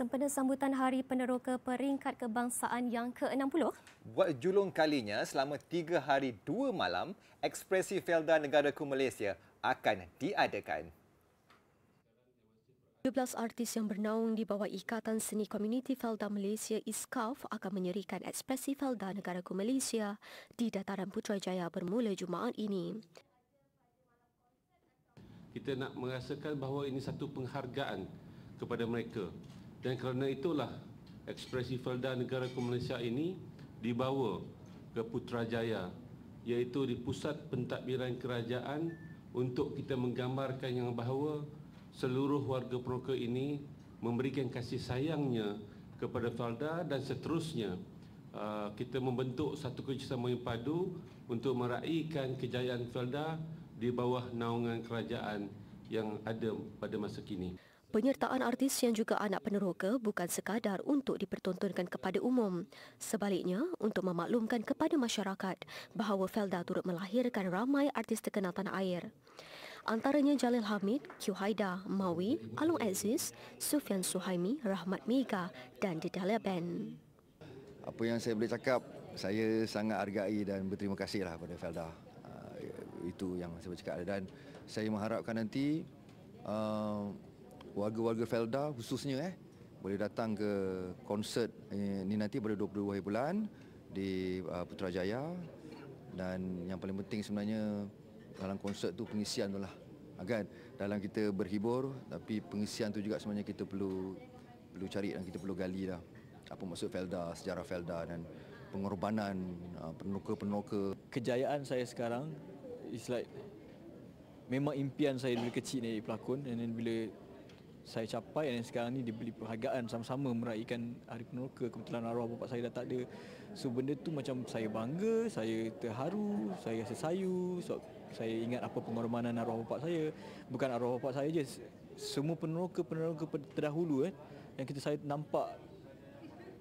sempena sambutan Hari Peneroka Peringkat Kebangsaan yang ke-60. Buat julung kalinya selama tiga hari dua malam, ekspresi Felda negara KU Malaysia akan diadakan. 12 artis yang bernaung di bawah Ikatan Seni Komuniti Felda Malaysia ISKAF akan menyerikan ekspresi Felda negara KU Malaysia di Dataran Putrajaya bermula Jumaat ini. Kita nak merasakan bahawa ini satu penghargaan kepada mereka dan kerana itulah ekspresi Felda Negara Malaysia ini dibawa ke Putrajaya iaitu di pusat pentadbiran kerajaan untuk kita menggambarkan yang bahawa seluruh warga peroka ini memberikan kasih sayangnya kepada Felda dan seterusnya ah, kita membentuk satu kerjasama yang padu untuk meraihkan kejayaan Felda di bawah naungan kerajaan yang ada pada masa kini. Penyertaan artis yang juga anak peneroka bukan sekadar untuk dipertontonkan kepada umum. Sebaliknya, untuk memaklumkan kepada masyarakat bahawa Felda turut melahirkan ramai artis terkenal tanah air. Antaranya Jalil Hamid, Q Haida, Mawi, Alung Aziz, Sufian Suhaimi, Rahmat Mega dan Didalia Band. Apa yang saya boleh cakap, saya sangat hargai dan berterima kasihlah kepada Felda. Uh, itu yang saya boleh cakap. Dan saya mengharapkan nanti uh, warga-warga Felda khususnya eh boleh datang ke konsert ini eh, nanti pada 22 hari bulan di uh, Putrajaya dan yang paling penting sebenarnya dalam konsert tu pengisian tu lah ah, kan dalam kita berhibur tapi pengisian tu juga sebenarnya kita perlu perlu cari dan kita perlu gali lah apa maksud Felda sejarah Felda dan pengorbanan uh, penoka-penoka kejayaan saya sekarang is like memang impian saya dari kecil ni pelakon dan bila saya capai dan sekarang ni dibeli perhargaan sama-sama meraihkan hari ke kebetulan arwah bapak saya dah tak ada so benda tu macam saya bangga saya terharu saya rasa sayu so, saya ingat apa pengorbanan arwah bapak saya bukan arwah bapak saya je semua penolka-penolka terdahulu eh, yang kita saya nampak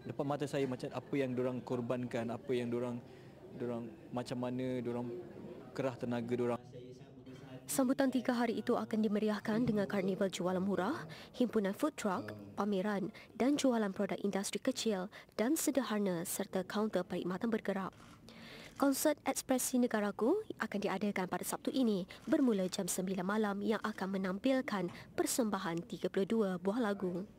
depan mata saya macam apa yang orang korbankan apa yang diorang orang macam mana orang kerah tenaga orang. Sambutan tiga hari itu akan dimeriahkan dengan karnival jualan murah, himpunan food truck, pameran dan jualan produk industri kecil dan sederhana serta kaunter perkhidmatan bergerak. Konsert Ekspresi Negaraku akan diadakan pada Sabtu ini bermula jam 9 malam yang akan menampilkan persembahan 32 buah lagu.